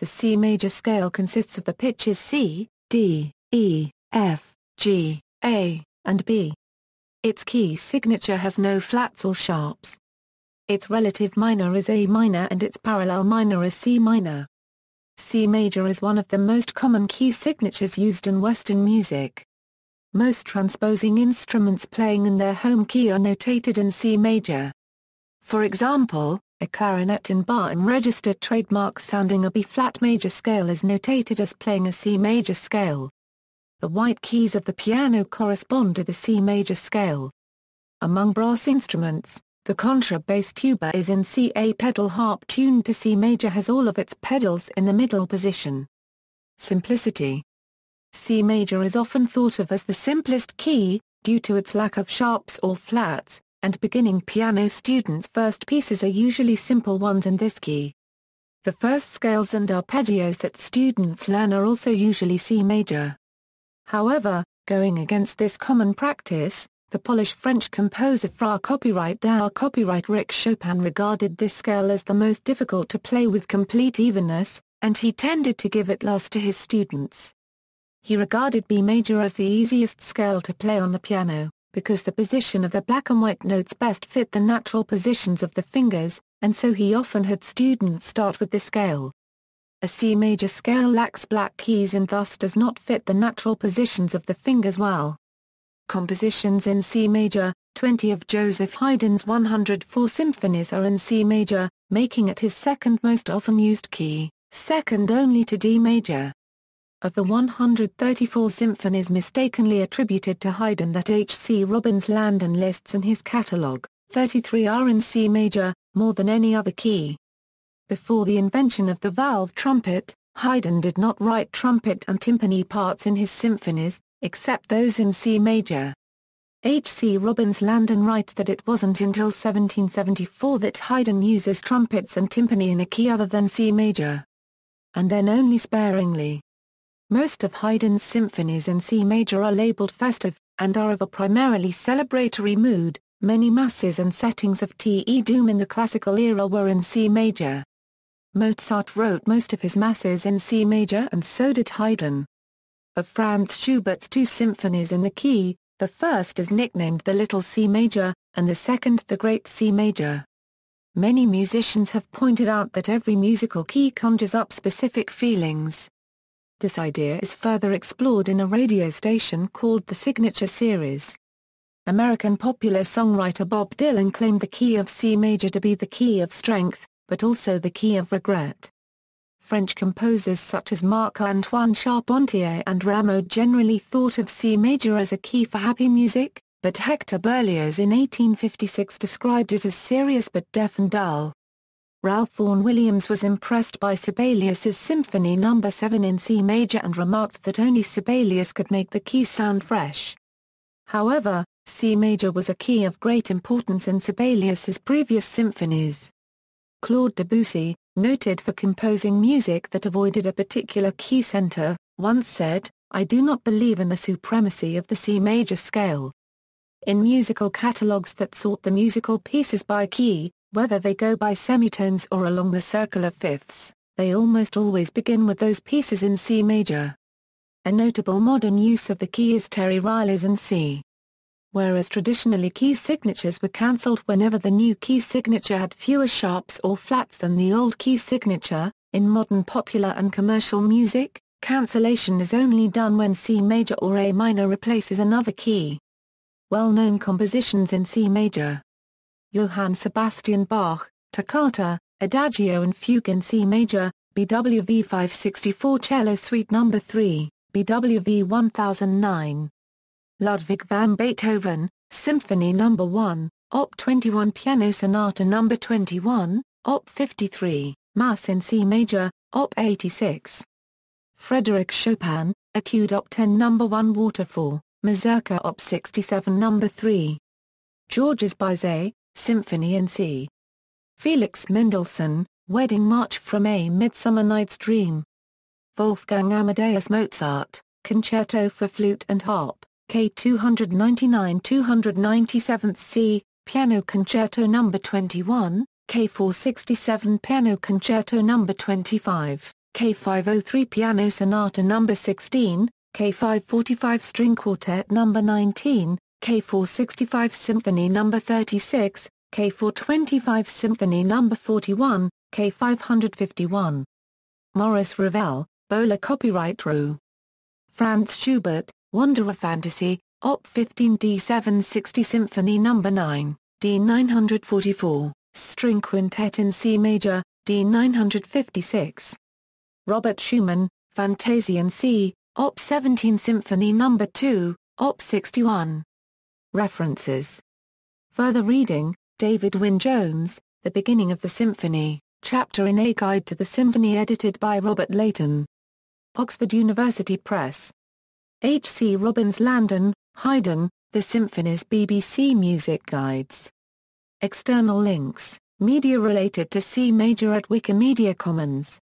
The C major scale consists of the pitches C, D, E, F, G, A, and B. Its key signature has no flats or sharps. Its relative minor is A minor and its parallel minor is C minor. C major is one of the most common key signatures used in Western music. Most transposing instruments playing in their home key are notated in C major. For example, a clarinet in bar and registered trademark sounding a B-flat major scale is notated as playing a C major scale. The white keys of the piano correspond to the C major scale. Among brass instruments, the contrabass tuba is in C. A pedal harp tuned to C major has all of its pedals in the middle position. Simplicity C major is often thought of as the simplest key, due to its lack of sharps or flats, and beginning piano students' first pieces are usually simple ones in this key. The first scales and arpeggios that students learn are also usually C major. However, going against this common practice, the Polish French composer Fra Copyright Dar Copyright Rick Chopin regarded this scale as the most difficult to play with complete evenness, and he tended to give it last to his students. He regarded B major as the easiest scale to play on the piano because the position of the black and white notes best fit the natural positions of the fingers, and so he often had students start with the scale. A C major scale lacks black keys and thus does not fit the natural positions of the fingers well. Compositions in C major, 20 of Joseph Haydn's 104 symphonies are in C major, making it his second most often used key, second only to D major. Of the 134 symphonies mistakenly attributed to Haydn that H. C. Robbins Landon lists in his catalogue, 33 are in C major, more than any other key. Before the invention of the valve trumpet, Haydn did not write trumpet and timpani parts in his symphonies, except those in C major. H. C. Robbins Landon writes that it wasn't until 1774 that Haydn uses trumpets and timpani in a key other than C major. And then only sparingly. Most of Haydn's symphonies in C major are labeled festive, and are of a primarily celebratory mood, many masses and settings of Te Deum in the classical era were in C major. Mozart wrote most of his masses in C major and so did Haydn. Of Franz Schubert's two symphonies in the key, the first is nicknamed the Little C Major, and the second the Great C Major. Many musicians have pointed out that every musical key conjures up specific feelings, this idea is further explored in a radio station called the Signature Series. American popular songwriter Bob Dylan claimed the key of C major to be the key of strength, but also the key of regret. French composers such as Marc-Antoine Charpentier and Rameau generally thought of C major as a key for happy music, but Hector Berlioz in 1856 described it as serious but deaf and dull. Ralph Vaughan Williams was impressed by Sibelius's Symphony No. 7 in C major and remarked that only Sibelius could make the key sound fresh. However, C major was a key of great importance in Sibelius's previous symphonies. Claude Debussy, noted for composing music that avoided a particular key center, once said, I do not believe in the supremacy of the C major scale. In musical catalogues that sort the musical pieces by key, whether they go by semitones or along the circle of fifths, they almost always begin with those pieces in C major. A notable modern use of the key is Terry Riley's in C. Whereas traditionally key signatures were cancelled whenever the new key signature had fewer sharps or flats than the old key signature, in modern popular and commercial music, cancellation is only done when C major or A minor replaces another key. Well-known compositions in C major Johann Sebastian Bach, Toccata, Adagio and Fugue in C major, BWV 564 Cello Suite No. 3, BWV 1009. Ludwig van Beethoven, Symphony No. 1, Op. 21 Piano Sonata No. 21, Op. 53, Mass in C major, Op. 86. Frédéric Chopin, Etude Op. 10 No. 1 Waterfall, Mazurka Op. 67 No. 3. Georges Bizet, Symphony in C. Felix Mendelssohn, Wedding March from A Midsummer Night's Dream. Wolfgang Amadeus Mozart, Concerto for Flute and Harp, K299-297 C, Piano Concerto No. 21, K467 Piano Concerto No. 25, K503 Piano Sonata No. 16, K545 String Quartet No. 19, K465 Symphony No. 36, K425 Symphony No. 41, K551. Maurice Ravel, Bola Copyright Rue. Franz Schubert, Wanderer Fantasy, Op 15D760 Symphony No. 9, D944, String Quintet in C Major, D956. Robert Schumann, Fantasia in C, Op 17 Symphony No. 2, Op 61. References Further reading, David Wynne Jones, The Beginning of the Symphony, Chapter in A Guide to the Symphony edited by Robert Layton. Oxford University Press. H. C. Robbins Landon, Haydn, The Symphonies BBC Music Guides. External links, media related to C major at Wikimedia Commons.